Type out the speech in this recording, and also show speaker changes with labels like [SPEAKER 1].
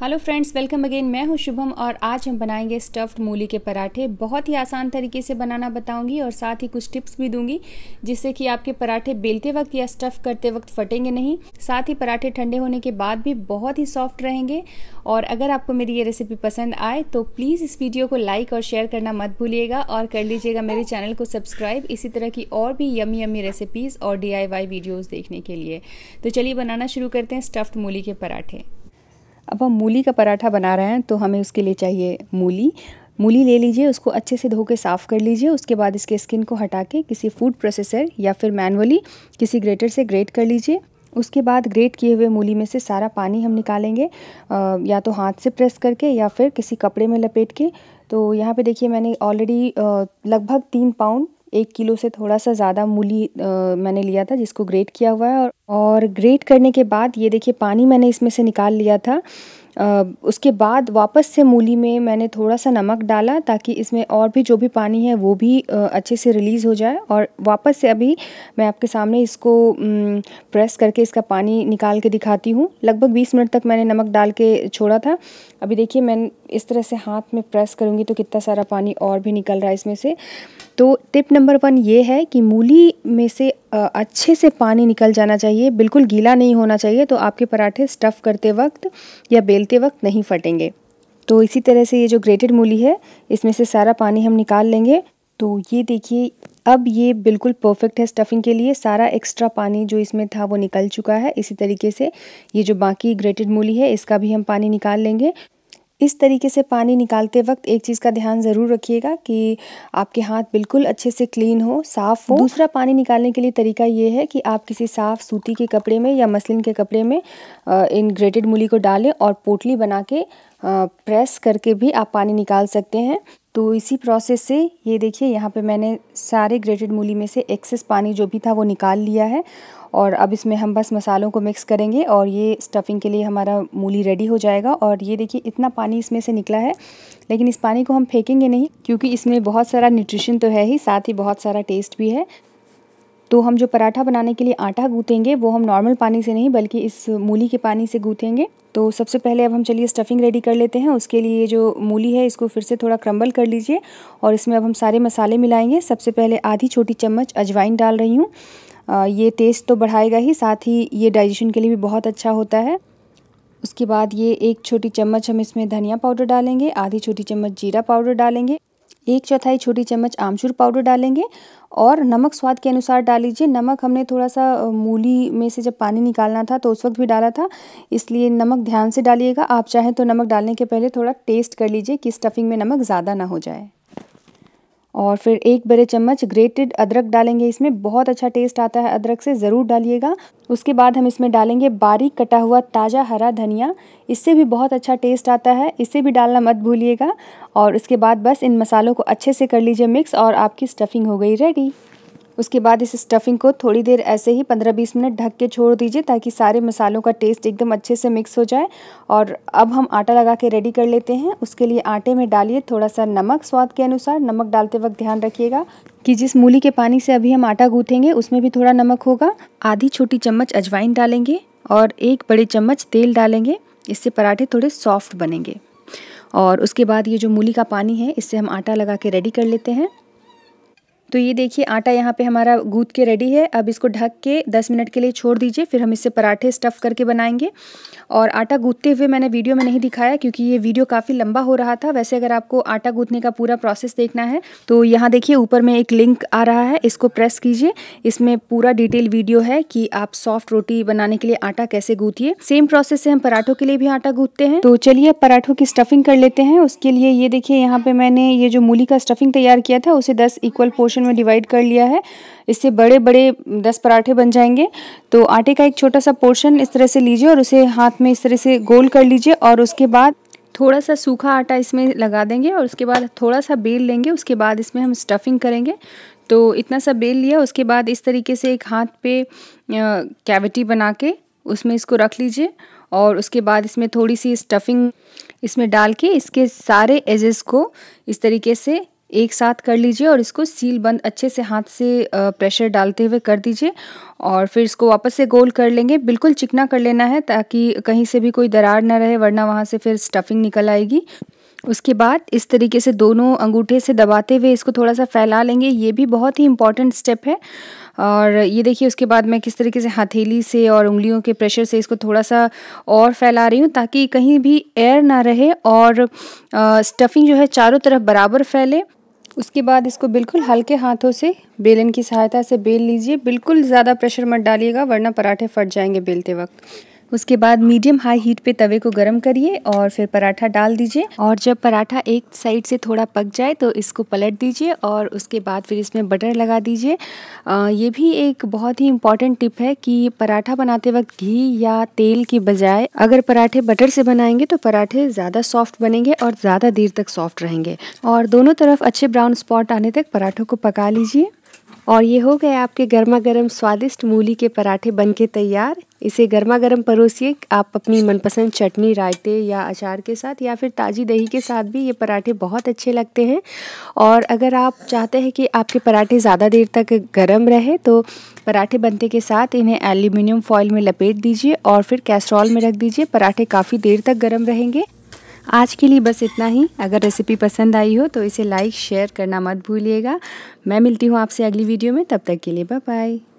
[SPEAKER 1] hello friends welcome again मैं हूं शुभम और आज हम बनाएंगे स्टफ्ड मूली के पराठे बहुत ही आसान तरीके से बनाना बताऊंगी और साथ ही कुछ टिप्स भी दूंगी जिससे कि आपके पराठे बेलते वक्त या स्टफ़ करते वक्त फटेंगे नहीं साथ ही पराठे ठंडे होने के बाद भी बहुत ही सॉफ्ट रहेंगे और अगर आपको मेरी ये रेसिपी पसंद आए तो प्लीज़ इस वीडियो को लाइक और शेयर करना मत भूलिएगा और कर लीजिएगा मेरे चैनल को सब्सक्राइब इसी तरह की और भी यमी यमी रेसिपीज़ और डी आई वीडियोज़ देखने के लिए तो चलिए बनाना शुरू करते हैं स्टफ्ड मूली के पराठे अब हम मूली का पराठा बना रहे हैं तो हमें उसके लिए चाहिए मूली मूली ले लीजिए उसको अच्छे से धो के साफ़ कर लीजिए उसके बाद इसके स्किन को हटा के किसी फूड प्रोसेसर या फिर मैनुअली किसी ग्रेटर से ग्रेट कर लीजिए उसके बाद ग्रेट किए हुए मूली में से सारा पानी हम निकालेंगे आ, या तो हाथ से प्रेस करके या फिर किसी कपड़े में लपेट के तो यहाँ पे देखिए मैंने ऑलरेडी लगभग तीन पाउंड एक किलो से थोड़ा सा ज़्यादा मूली मैंने लिया था जिसको ग्रेट किया हुआ है और, और ग्रेट करने के बाद ये देखिए पानी मैंने इसमें से निकाल लिया था उसके बाद वापस से मूली में मैंने थोड़ा सा नमक डाला ताकि इसमें और भी जो भी पानी है वो भी अच्छे से रिलीज़ हो जाए और वापस से अभी मैं आपके सामने इसको प्रेस करके इसका पानी निकाल के दिखाती हूँ लगभग बीस मिनट तक मैंने नमक डाल के छोड़ा था अभी देखिए मैं इस तरह से हाथ में प्रेस करूँगी तो कितना सारा पानी और भी निकल रहा है इसमें से तो टिप नंबर वन ये है कि मूली में से अच्छे से पानी निकल जाना चाहिए बिल्कुल गीला नहीं होना चाहिए तो आपके पराठे स्टफ़ करते वक्त या बेलते वक्त नहीं फटेंगे तो इसी तरह से ये जो ग्रेटेड मूली है इसमें से सारा पानी हम निकाल लेंगे तो ये देखिए अब ये बिल्कुल परफेक्ट है स्टफिंग के लिए सारा एक्स्ट्रा पानी जो इसमें था वो निकल चुका है इसी तरीके से ये जो बाकी ग्रेटेड मूली है इसका भी हम पानी निकाल लेंगे इस तरीके से पानी निकालते वक्त एक चीज़ का ध्यान ज़रूर रखिएगा कि आपके हाथ बिल्कुल अच्छे से क्लीन हो साफ़ हो दूसरा पानी निकालने के लिए तरीका ये है कि आप किसी साफ़ सूती के कपड़े में या मसलिन के कपड़े में इन ग्रेटेड मूली को डालें और पोटली बना के प्रेस करके भी आप पानी निकाल सकते हैं तो इसी प्रोसेस से ये देखिए यहाँ पे मैंने सारे ग्रेटेड मूली में से एक्सेस पानी जो भी था वो निकाल लिया है और अब इसमें हम बस मसालों को मिक्स करेंगे और ये स्टफ़िंग के लिए हमारा मूली रेडी हो जाएगा और ये देखिए इतना पानी इसमें से निकला है लेकिन इस पानी को हम फेंकेंगे नहीं क्योंकि इसमें बहुत सारा न्यूट्रिशन तो है ही साथ ही बहुत सारा टेस्ट भी है तो हम जो पराठा बनाने के लिए आटा गूँथेंगे वो हम नॉर्मल पानी से नहीं बल्कि इस मूली के पानी से गूँथेंगे तो सबसे पहले अब हम चलिए स्टफ़िंग रेडी कर लेते हैं उसके लिए जो मूली है इसको फिर से थोड़ा क्रम्बल कर लीजिए और इसमें अब हम सारे मसाले मिलाएंगे सबसे पहले आधी छोटी चम्मच अजवाइन डाल रही हूँ ये टेस्ट तो बढ़ाएगा ही साथ ही ये डाइजेशन के लिए भी बहुत अच्छा होता है उसके बाद ये एक छोटी चम्मच हम इसमें धनिया पाउडर डालेंगे आधी छोटी चम्मच जीरा पाउडर डालेंगे एक चौथाई छोटी चम्मच आमचूर पाउडर डालेंगे और नमक स्वाद के अनुसार डाल लीजिए नमक हमने थोड़ा सा मूली में से जब पानी निकालना था तो उस वक्त भी डाला था इसलिए नमक ध्यान से डालिएगा आप चाहें तो नमक डालने के पहले थोड़ा टेस्ट कर लीजिए कि स्टफिंग में नमक ज़्यादा ना हो जाए और फिर एक बड़े चम्मच ग्रेटेड अदरक डालेंगे इसमें बहुत अच्छा टेस्ट आता है अदरक से ज़रूर डालिएगा उसके बाद हम इसमें डालेंगे बारीक कटा हुआ ताज़ा हरा धनिया इससे भी बहुत अच्छा टेस्ट आता है इसे भी डालना मत भूलिएगा और उसके बाद बस इन मसालों को अच्छे से कर लीजिए मिक्स और आपकी स्टफिंग हो गई रेडी उसके बाद इस स्टफिंग को थोड़ी देर ऐसे ही 15-20 मिनट ढक के छोड़ दीजिए ताकि सारे मसालों का टेस्ट एकदम अच्छे से मिक्स हो जाए और अब हम आटा लगा के रेडी कर लेते हैं उसके लिए आटे में डालिए थोड़ा सा नमक स्वाद के अनुसार नमक डालते वक्त ध्यान रखिएगा कि जिस मूली के पानी से अभी हम आटा गूँथेंगे उसमें भी थोड़ा नमक होगा आधी छोटी चम्मच अजवाइन डालेंगे और एक बड़े चम्मच तेल डालेंगे इससे पराठे थोड़े सॉफ्ट बनेंगे और उसके बाद ये जो मूली का पानी है इससे हम आटा लगा के रेडी कर लेते हैं तो ये देखिए आटा यहाँ पे हमारा गूद के रेडी है अब इसको ढक के 10 मिनट के लिए छोड़ दीजिए फिर हम इससे पराठे स्टफ़ करके बनाएंगे और आटा गूदते हुए मैंने वीडियो में नहीं दिखाया क्योंकि ये वीडियो काफ़ी लंबा हो रहा था वैसे अगर आपको आटा गूदने का पूरा प्रोसेस देखना है तो यहाँ देखिए ऊपर में एक लिंक आ रहा है इसको प्रेस कीजिए इसमें पूरा डिटेल वीडियो है कि आप सॉफ्ट रोटी बनाने के लिए आटा कैसे गूथिए सेम प्रोसेस से हम पराठों के लिए भी आटा गूंथते हैं तो चलिए पराठों की स्टफिंग कर लेते हैं उसके लिए ये देखिए यहाँ पे मैंने ये जो मूली का स्टफिंग तैयार किया था उसे दस इक्वल पोर्स पोर्शन में डिवाइड कर लिया है इससे बड़े बड़े दस पराठे बन जाएंगे तो आटे का एक छोटा सा पोर्शन इस तरह से लीजिए और उसे हाथ में इस तरह से गोल कर लीजिए और उसके बाद थोड़ा सा सूखा आटा इसमें लगा देंगे और उसके बाद थोड़ा सा बेल लेंगे उसके बाद इसमें हम स्टफिंग करेंगे तो इतना सा बेल लिया उसके बाद इस तरीके से एक हाथ पे कैविटी बना के उसमें इसको रख लीजिए और उसके बाद इसमें थोड़ी सी स्टफिंग इसमें डाल के इसके सारे एजेस को इस तरीके से एक साथ कर लीजिए और इसको सील बंद अच्छे से हाथ से प्रेशर डालते हुए कर दीजिए और फिर इसको वापस से गोल कर लेंगे बिल्कुल चिकना कर लेना है ताकि कहीं से भी कोई दरार ना रहे वरना वहाँ से फिर स्टफिंग निकल आएगी उसके बाद इस तरीके से दोनों अंगूठे से दबाते हुए इसको थोड़ा सा फैला लेंगे ये भी बहुत ही इंपॉर्टेंट स्टेप है और ये देखिए उसके बाद मैं किस तरीके से हथेली से और उंगलियों के प्रेशर से इसको थोड़ा सा और फैला रही हूँ ताकि कहीं भी एयर ना रहे और स्टफिंग जो है चारों तरफ बराबर फैले उसके बाद इसको बिल्कुल हल्के हाथों से बेलन की सहायता से बेल लीजिए बिल्कुल ज़्यादा प्रेशर मत डालिएगा वरना पराठे फट जाएंगे बेलते वक्त उसके बाद मीडियम हाई हीट पे तवे को गर्म करिए और फिर पराठा डाल दीजिए और जब पराठा एक साइड से थोड़ा पक जाए तो इसको पलट दीजिए और उसके बाद फिर इसमें बटर लगा दीजिए ये भी एक बहुत ही इम्पॉर्टेंट टिप है कि पराठा बनाते वक्त घी या तेल के बजाय अगर पराठे बटर से बनाएंगे तो पराठे ज़्यादा सॉफ्ट बनेंगे और ज़्यादा देर तक सॉफ्ट रहेंगे और दोनों तरफ अच्छे ब्राउन स्पॉट आने तक पराठों को पका लीजिए और ये हो गए आपके गर्मा गर्म स्वादिष्ट मूली के पराठे बनके तैयार इसे गर्मा गर्म परोसिए आप अपनी मनपसंद चटनी रायते या अचार के साथ या फिर ताज़ी दही के साथ भी ये पराठे बहुत अच्छे लगते हैं और अगर आप चाहते हैं कि आपके पराठे ज़्यादा देर तक गर्म रहे तो पराठे बनते के साथ इन्हें एल्यूमिनियम फॉयल में लपेट दीजिए और फिर कैसरॉल में रख दीजिए पराठे काफ़ी देर तक गर्म रहेंगे आज के लिए बस इतना ही अगर रेसिपी पसंद आई हो तो इसे लाइक शेयर करना मत भूलिएगा मैं मिलती हूँ आपसे अगली वीडियो में तब तक के लिए बाय बाय